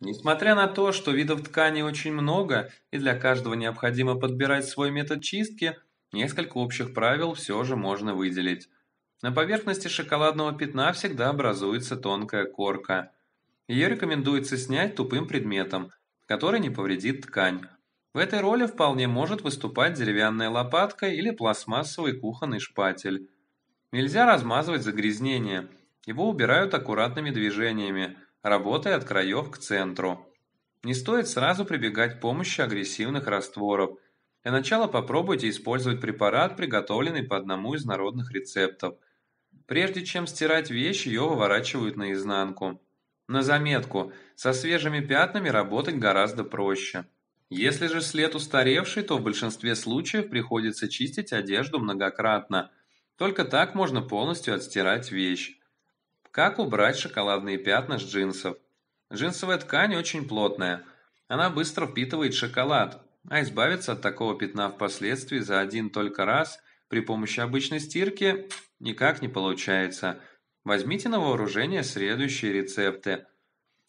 Несмотря на то, что видов ткани очень много и для каждого необходимо подбирать свой метод чистки, несколько общих правил все же можно выделить. На поверхности шоколадного пятна всегда образуется тонкая корка. Ее рекомендуется снять тупым предметом, который не повредит ткань. В этой роли вполне может выступать деревянная лопатка или пластмассовый кухонный шпатель. Нельзя размазывать загрязнение, его убирают аккуратными движениями – работая от краев к центру. Не стоит сразу прибегать к помощи агрессивных растворов. Для начала попробуйте использовать препарат, приготовленный по одному из народных рецептов. Прежде чем стирать вещь, ее выворачивают наизнанку. На заметку, со свежими пятнами работать гораздо проще. Если же след устаревший, то в большинстве случаев приходится чистить одежду многократно. Только так можно полностью отстирать вещь. Как убрать шоколадные пятна с джинсов? Джинсовая ткань очень плотная. Она быстро впитывает шоколад, а избавиться от такого пятна впоследствии за один только раз при помощи обычной стирки никак не получается. Возьмите на вооружение следующие рецепты.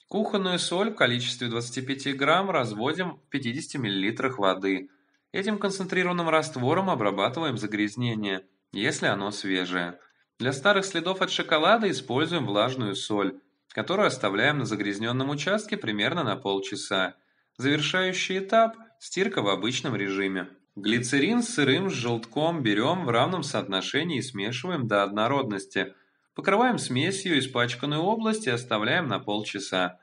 Кухонную соль в количестве 25 грамм разводим в 50 мл воды. Этим концентрированным раствором обрабатываем загрязнение, если оно свежее. Для старых следов от шоколада используем влажную соль, которую оставляем на загрязненном участке примерно на полчаса. Завершающий этап – стирка в обычном режиме. Глицерин с сырым с желтком берем в равном соотношении и смешиваем до однородности. Покрываем смесью испачканную область и оставляем на полчаса.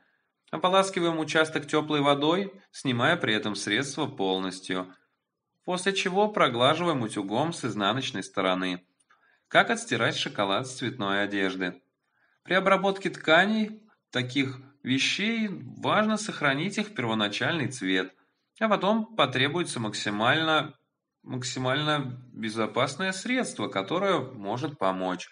Ополаскиваем участок теплой водой, снимая при этом средство полностью. После чего проглаживаем утюгом с изнаночной стороны. Как отстирать шоколад с цветной одежды. При обработке тканей таких вещей важно сохранить их первоначальный цвет, а потом потребуется максимально, максимально безопасное средство, которое может помочь.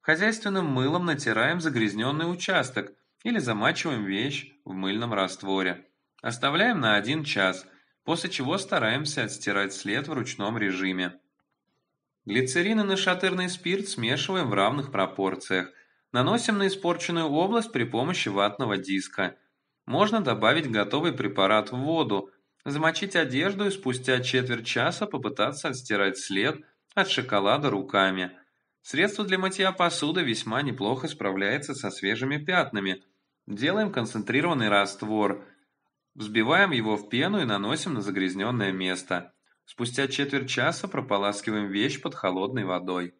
Хозяйственным мылом натираем загрязненный участок или замачиваем вещь в мыльном растворе. Оставляем на 1 час, после чего стараемся отстирать след в ручном режиме. Глицерин и нашатырный спирт смешиваем в равных пропорциях. Наносим на испорченную область при помощи ватного диска. Можно добавить готовый препарат в воду, замочить одежду и спустя четверть часа попытаться отстирать след от шоколада руками. Средство для мытья посуды весьма неплохо справляется со свежими пятнами. Делаем концентрированный раствор. Взбиваем его в пену и наносим на загрязненное место. Спустя четверть часа прополаскиваем вещь под холодной водой.